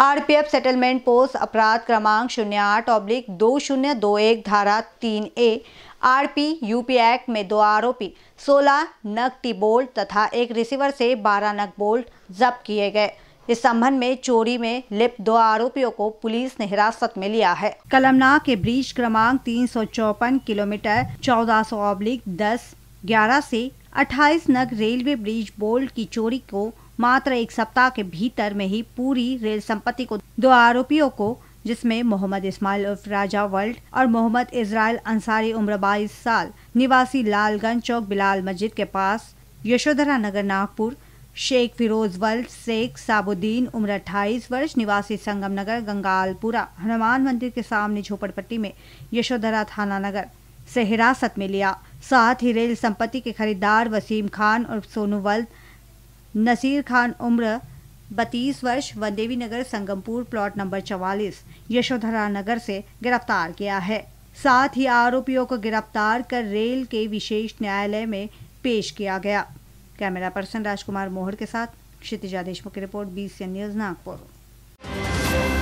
RPF settlement post अपराध क्रमांक शून्य आठ ऑब्लिक दो शून्य दो एक धारा तीन A R P UP act में दो आरोपी सोलह नग टी बोल्ट तथा एक रिसीवर से बारह नग बोल्ट जब्त किए गए इस संबंध में चोरी में लिप्त दो आरोपियों को पुलिस ने हिरासत में लिया है कलमना के ब्रिज क्रमांक तीन सौ चौपन किलोमीटर चौदह सौ ऑब्लिक दस ग्यारह से अट्ठाईस नग रेलवे ब्रिज बोल्ट की चोरी को मात्र एक सप्ताह के भीतर में ही पूरी रेल संपत्ति को दो आरोपियों को जिसमें मोहम्मद इस्माइल उर्फ राजा वर्ल्ड और मोहम्मद इसराइल अंसारी उम्र बाईस साल निवासी लालगंज चौक बिलाल मस्जिद के पास यशोधरा नगर नागपुर शेख फिरोज वर्ल्ड शेख साबुद्दीन उम्र अट्ठाईस वर्ष निवासी संगम नगर गंगालपुरा हनुमान मंदिर के सामने झोपड़पट्टी में यशोधरा थाना नगर से हिरासत में लिया साथ ही रेल संपत्ति के खरीदार वसीम खान और सोनू वर्ल्ड नसीर खान उम्र बत्तीस वर्ष देवी नगर संगमपुर प्लॉट नंबर चवालीस यशोधरा नगर से गिरफ्तार किया है साथ ही आरोपियों को गिरफ्तार कर रेल के विशेष न्यायालय में पेश किया गया कैमरा पर्सन राजकुमार मोहर के साथ क्षितिजा देशमुख की report B N news Nagpur